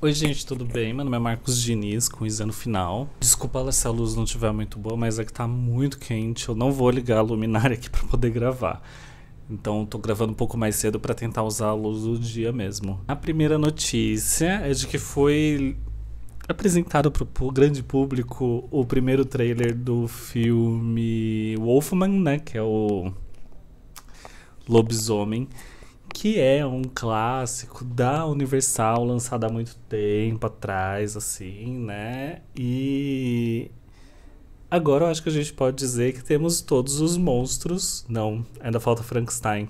Oi, gente, tudo bem? Meu nome é Marcos Diniz, com o no final. Desculpa se a luz não estiver muito boa, mas é que tá muito quente. Eu não vou ligar a luminária aqui para poder gravar. Então tô gravando um pouco mais cedo para tentar usar a luz do dia mesmo. A primeira notícia é de que foi apresentado para o grande público o primeiro trailer do filme Wolfman, né, que é o lobisomem que é um clássico da Universal, lançado há muito tempo atrás, assim, né? E agora eu acho que a gente pode dizer que temos todos os monstros. Não, ainda falta Frankenstein.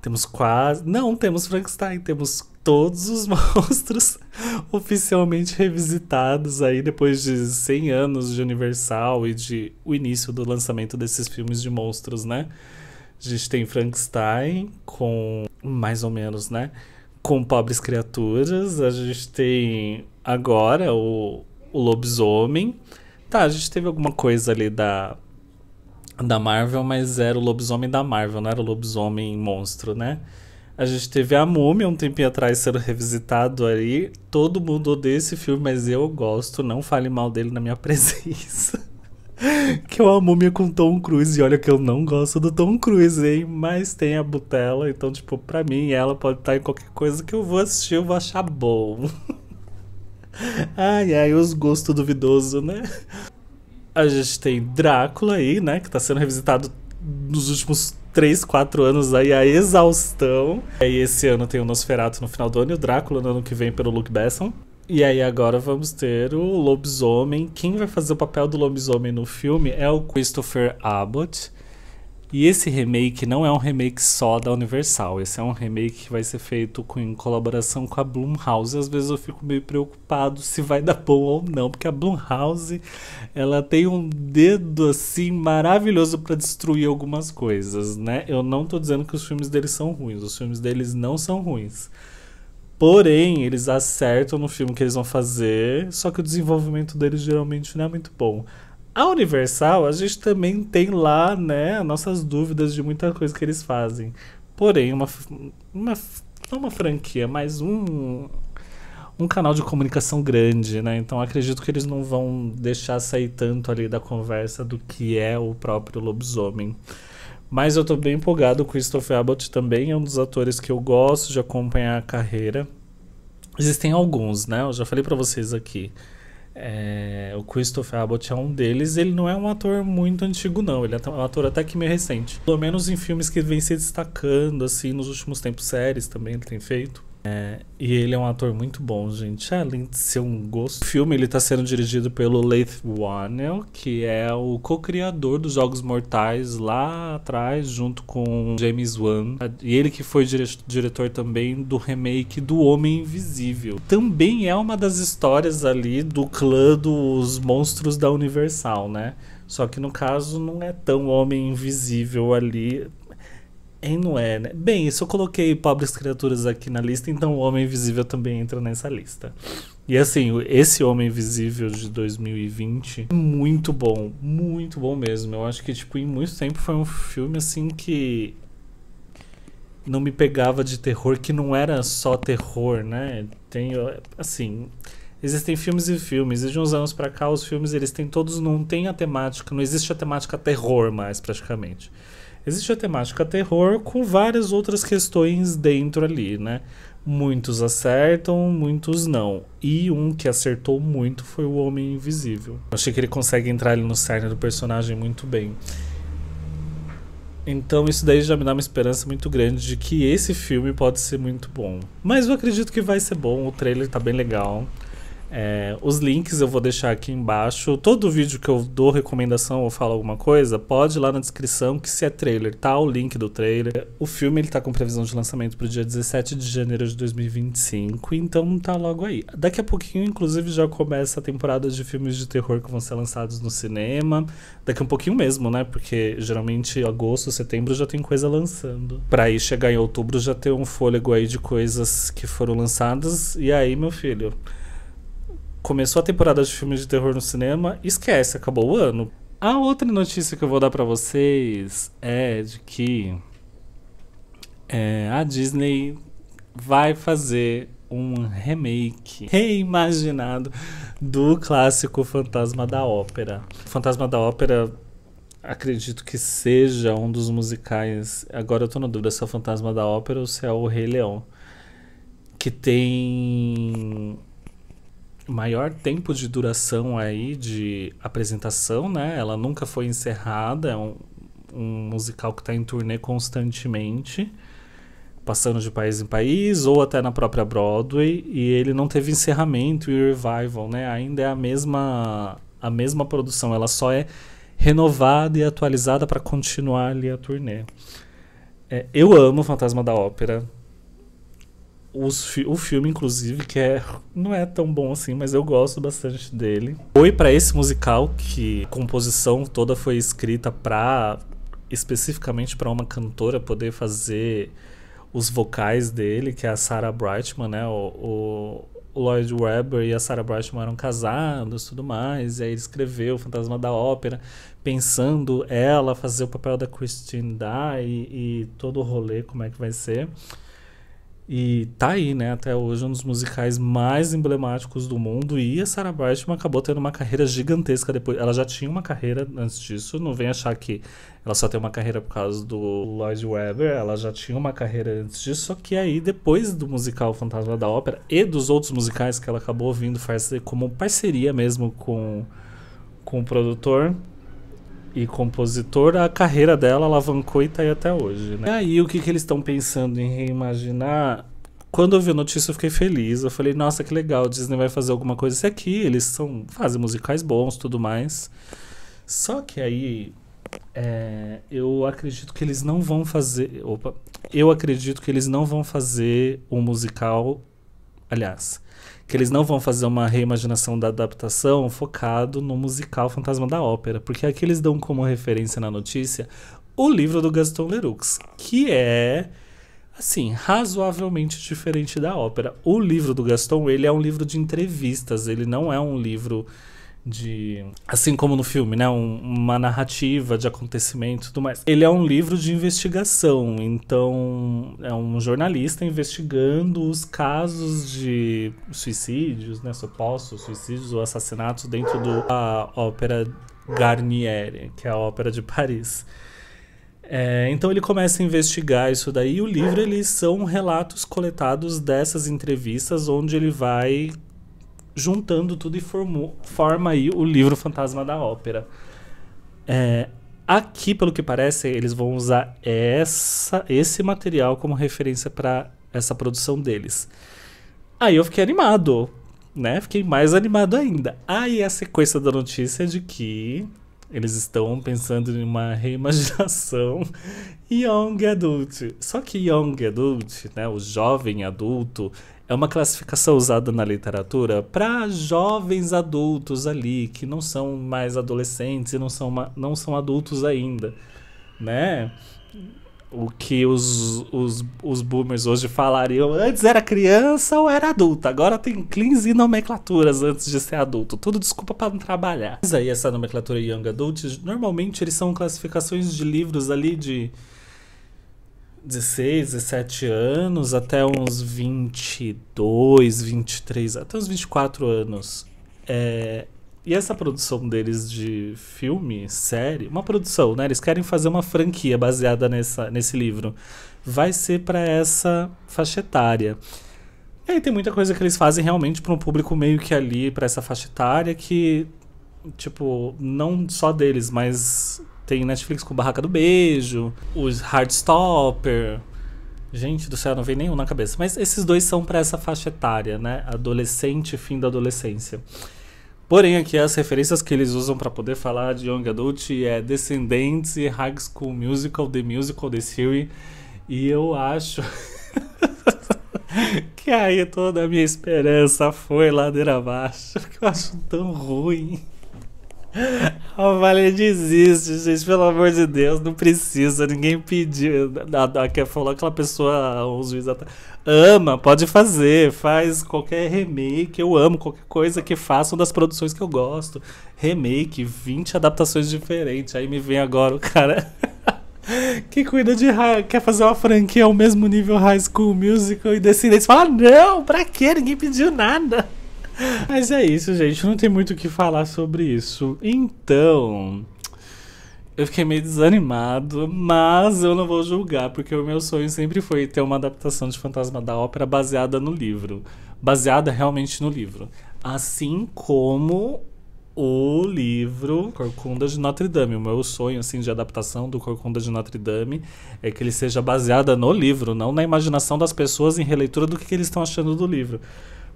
Temos quase. Não, temos Frankenstein, temos todos os monstros oficialmente revisitados aí depois de 100 anos de Universal e de o início do lançamento desses filmes de monstros, né? A gente tem Frankenstein com mais ou menos, né? Com pobres criaturas. A gente tem agora o, o lobisomem. Tá, a gente teve alguma coisa ali da da Marvel, mas era o lobisomem da Marvel, não era o lobisomem monstro, né? A gente teve a Múmia um tempinho atrás sendo revisitado aí. Todo mundo odeia esse filme, mas eu gosto. Não fale mal dele na minha presença que eu amo múmia com Tom Cruise. E olha que eu não gosto do Tom Cruise, hein? Mas tem a Butela, então, tipo, pra mim, ela pode estar em qualquer coisa que eu vou assistir, eu vou achar bom. ai, ai, os gostos duvidosos, né? A gente tem Drácula aí, né? Que tá sendo revisitado nos últimos 3, 4 anos aí a exaustão. E aí esse ano tem o Nosferatu no final do ano e o Drácula no ano que vem pelo Luke Besson. E aí agora vamos ter o lobisomem. Quem vai fazer o papel do lobisomem no filme é o Christopher Abbott. E esse remake não é um remake só da Universal. Esse é um remake que vai ser feito com, em colaboração com a Blumhouse. Às vezes eu fico meio preocupado se vai dar bom ou não, porque a Blumhouse ela tem um dedo assim maravilhoso para destruir algumas coisas, né? Eu não tô dizendo que os filmes deles são ruins. Os filmes deles não são ruins. Porém, eles acertam no filme que eles vão fazer, só que o desenvolvimento deles geralmente não é muito bom. A Universal, a gente também tem lá, né, nossas dúvidas de muita coisa que eles fazem. Porém, uma, uma não uma franquia, mas um um canal de comunicação grande, né? Então acredito que eles não vão deixar sair tanto ali da conversa do que é o próprio lobisomem. Mas eu tô bem empolgado. O Christopher Abbott também é um dos atores que eu gosto de acompanhar a carreira. Existem alguns, né? Eu já falei para vocês aqui. É, o Christopher Abbott é um deles. Ele não é um ator muito antigo, não. Ele é um ator até que meio recente. Pelo menos em filmes que vem se destacando, assim, nos últimos tempos, séries também ele tem feito. É, e ele é um ator muito bom, gente. Além é de ser um gosto. O filme ele tá sendo dirigido pelo Leith Whannell, que é o co-criador dos Jogos Mortais lá atrás, junto com James Wan. E ele que foi dire diretor também do remake do Homem Invisível. Também é uma das histórias ali do clã dos monstros da Universal, né? Só que no caso não é tão homem invisível ali e não é, né? Bem, isso eu coloquei pobres criaturas aqui na lista, então o Homem Invisível também entra nessa lista. E assim, esse Homem Invisível de 2020 é muito bom, muito bom mesmo. Eu acho que, tipo, em muito tempo foi um filme assim que não me pegava de terror, que não era só terror, né? Tem, assim, existem filmes e filmes, e de uns anos para cá os filmes, eles têm todos, não tem a temática, não existe a temática terror mais, praticamente. Existe a temática terror com várias outras questões dentro ali, né? Muitos acertam, muitos não. E um que acertou muito foi o Homem Invisível. Eu achei que ele consegue entrar ali no cerne do personagem muito bem. Então isso daí já me dá uma esperança muito grande de que esse filme pode ser muito bom. Mas eu acredito que vai ser bom, o trailer tá bem legal. É, os links eu vou deixar aqui embaixo. Todo vídeo que eu dou recomendação ou falo alguma coisa, pode ir lá na descrição que se é trailer, tá? O link do trailer. O filme ele tá com previsão de lançamento pro dia 17 de janeiro de 2025, então tá logo aí. Daqui a pouquinho, inclusive, já começa a temporada de filmes de terror que vão ser lançados no cinema. Daqui a um pouquinho mesmo, né? Porque geralmente agosto, setembro já tem coisa lançando. Pra aí chegar em outubro já ter um fôlego aí de coisas que foram lançadas. E aí, meu filho? começou a temporada de filmes de terror no cinema, esquece, acabou o ano. A outra notícia que eu vou dar para vocês é de que é, a Disney vai fazer um remake reimaginado do clássico Fantasma da Ópera. Fantasma da Ópera acredito que seja um dos musicais. Agora eu tô na dúvida se é o Fantasma da Ópera ou se é o Rei Leão. Que tem maior tempo de duração aí de apresentação, né? Ela nunca foi encerrada, é um, um musical que está em turnê constantemente, passando de país em país ou até na própria Broadway, e ele não teve encerramento e revival, né? Ainda é a mesma a mesma produção, ela só é renovada e atualizada para continuar ali a turnê. É, eu amo Fantasma da Ópera os, o filme, inclusive, que é, não é tão bom assim, mas eu gosto bastante dele. Foi para esse musical que a composição toda foi escrita para especificamente para uma cantora poder fazer os vocais dele, que é a Sarah Brightman, né? O, o Lloyd Webber e a Sarah Brightman eram casados tudo mais, e aí ele escreveu Fantasma da Ópera, pensando ela fazer o papel da Christine Dye e, e todo o rolê, como é que vai ser. E tá aí, né? Até hoje, um dos musicais mais emblemáticos do mundo. E a Sarah Brightman acabou tendo uma carreira gigantesca depois. Ela já tinha uma carreira antes disso. Não vem achar que ela só tem uma carreira por causa do Lloyd Webber. Ela já tinha uma carreira antes disso. Só que aí, depois do musical Fantasma da Ópera e dos outros musicais que ela acabou vindo fazer como parceria mesmo com, com o produtor, e compositor a carreira dela alavancou e tá aí até hoje, né? E aí, o que, que eles estão pensando em reimaginar? Quando eu vi a notícia, eu fiquei feliz. Eu falei, nossa, que legal, Disney vai fazer alguma coisa isso aqui. Eles são, fazem musicais bons tudo mais. Só que aí, é, eu acredito que eles não vão fazer. Opa, eu acredito que eles não vão fazer um musical. Aliás, que eles não vão fazer uma reimaginação da adaptação focado no musical Fantasma da Ópera, porque aqui eles dão como referência na notícia o livro do Gaston Leroux, que é assim, razoavelmente diferente da ópera. O livro do Gaston, ele é um livro de entrevistas, ele não é um livro de assim como no filme, né, um, uma narrativa de acontecimento e tudo mais. Ele é um livro de investigação, então é um jornalista investigando os casos de suicídios, né, supostos suicídios ou assassinatos dentro da ópera Garnier, que é a ópera de Paris. É, então ele começa a investigar isso daí. E o livro eles são relatos coletados dessas entrevistas, onde ele vai juntando tudo e formou, forma aí o livro Fantasma da Ópera. É, aqui, pelo que parece, eles vão usar essa, esse material como referência para essa produção deles. Aí eu fiquei animado, né? Fiquei mais animado ainda. Aí a sequência da notícia é de que eles estão pensando em uma reimaginação Young Adult. Só que Young Adult, né, o jovem adulto, é uma classificação usada na literatura para jovens adultos ali, que não são mais adolescentes e não são, não são adultos ainda, né? o que os, os, os boomers hoje falariam. Antes era criança ou era adulta. Agora tem e nomenclaturas antes de ser adulto. Tudo desculpa para não trabalhar. Mas aí essa nomenclatura Young Adult, normalmente eles são classificações de livros ali de 16, 17 anos até uns 22, 23, até uns 24 anos. É, e essa produção deles de filme, série, uma produção, né? Eles querem fazer uma franquia baseada nessa, nesse livro. Vai ser para essa faixa etária. E aí tem muita coisa que eles fazem realmente para um público meio que ali, para essa faixa etária, que, tipo, não só deles, mas tem Netflix com Barraca do Beijo, os Heartstopper. Gente do céu, não vem nenhum na cabeça. Mas esses dois são para essa faixa etária, né? Adolescente, fim da adolescência. Porém, aqui as referências que eles usam para poder falar de Young Adult é Descendentes, High School Musical, The Musical, The Series. E eu acho que aí toda a minha esperança foi ladeira abaixo, que eu acho tão ruim. A Vale desiste, gente, pelo amor de Deus, não precisa, ninguém pediu. A, a, a, falou aquela pessoa, um juiz atrás. Ama, pode fazer, faz qualquer remake, eu amo qualquer coisa que façam das produções que eu gosto. Remake, 20 adaptações diferentes. Aí me vem agora o cara que cuida de quer fazer uma franquia ao mesmo nível High School Musical e Descendentes fala: ah, "Não, pra quê? Ninguém pediu nada". Mas é isso, gente. Não tem muito o que falar sobre isso. Então. Eu fiquei meio desanimado, mas eu não vou julgar, porque o meu sonho sempre foi ter uma adaptação de Fantasma da Ópera baseada no livro. Baseada realmente no livro. Assim como o livro Corcunda de Notre Dame. O meu sonho assim, de adaptação do Corcunda de Notre Dame é que ele seja baseada no livro, não na imaginação das pessoas em releitura do que, que eles estão achando do livro.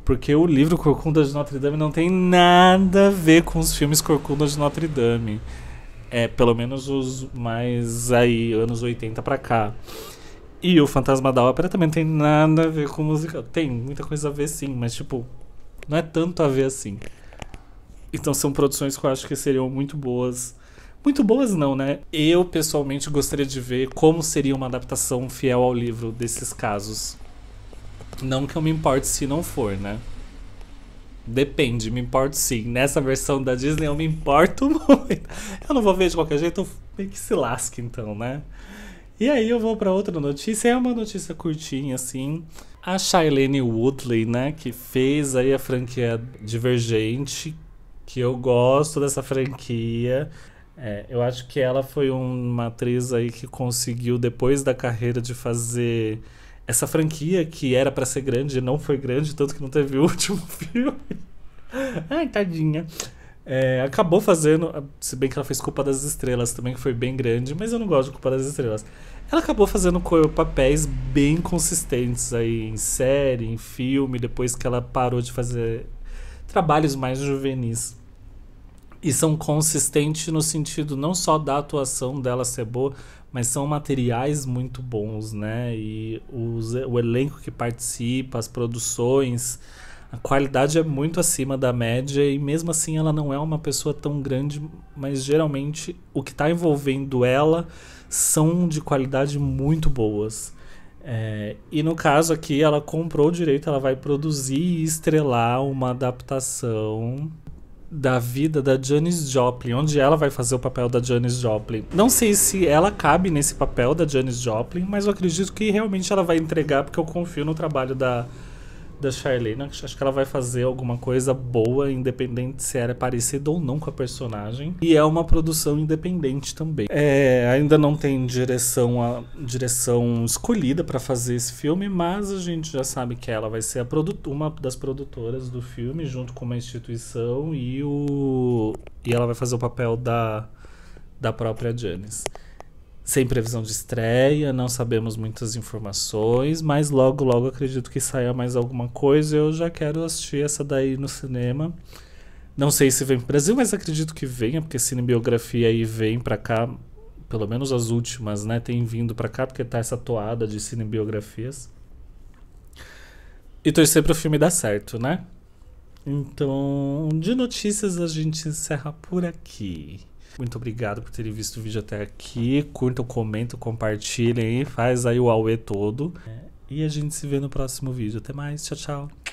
Porque o livro Corcunda de Notre Dame não tem nada a ver com os filmes Corcunda de Notre Dame. É, pelo menos os mais aí, anos 80 pra cá. E o Fantasma da Ópera também não tem nada a ver com musical. Tem muita coisa a ver sim, mas tipo, não é tanto a ver assim. Então são produções que eu acho que seriam muito boas. Muito boas não, né? Eu pessoalmente gostaria de ver como seria uma adaptação fiel ao livro desses casos. Não que eu me importe se não for, né? Depende, me importo sim. Nessa versão da Disney eu me importo muito. Eu não vou ver de qualquer jeito, meio que se lasque então, né? E aí eu vou para outra notícia, é uma notícia curtinha assim. A Shailene Woodley, né, que fez aí a franquia Divergente, que eu gosto dessa franquia. É, eu acho que ela foi uma atriz aí que conseguiu, depois da carreira de fazer essa franquia que era para ser grande não foi grande, tanto que não teve o último filme. Ai, tadinha. É, acabou fazendo, se bem que ela fez Culpa das Estrelas também, que foi bem grande, mas eu não gosto de Culpa das Estrelas. Ela acabou fazendo papéis bem consistentes aí em série, em filme, depois que ela parou de fazer trabalhos mais juvenis e são consistentes no sentido não só da atuação dela ser boa, mas são materiais muito bons, né? E os, o elenco que participa, as produções, a qualidade é muito acima da média e mesmo assim ela não é uma pessoa tão grande, mas geralmente o que está envolvendo ela são de qualidade muito boas. É, e no caso aqui, ela comprou o direito, ela vai produzir e estrelar uma adaptação da vida da Janis Joplin, onde ela vai fazer o papel da Janis Joplin. Não sei se ela cabe nesse papel da Janis Joplin, mas eu acredito que realmente ela vai entregar, porque eu confio no trabalho da da Charlene. Acho que ela vai fazer alguma coisa boa, independente se era é parecida ou não com a personagem. E é uma produção independente também. É, ainda não tem direção, a, direção escolhida para fazer esse filme, mas a gente já sabe que ela vai ser uma das produtoras do filme, junto com uma instituição e o e ela vai fazer o papel da, da própria Janice sem previsão de estreia, não sabemos muitas informações, mas logo, logo acredito que saia mais alguma coisa. Eu já quero assistir essa daí no cinema. Não sei se vem pro Brasil, mas acredito que venha, porque cinebiografia aí vem para cá, pelo menos as últimas, né? Tem vindo para cá, porque tá essa toada de cinebiografias. E torcer pro filme dar certo, né? Então, de notícias a gente encerra por aqui. Muito obrigado por terem visto o vídeo até aqui. Curtam, comentem, compartilhem, faz aí o Aue todo. E a gente se vê no próximo vídeo. Até mais, tchau, tchau.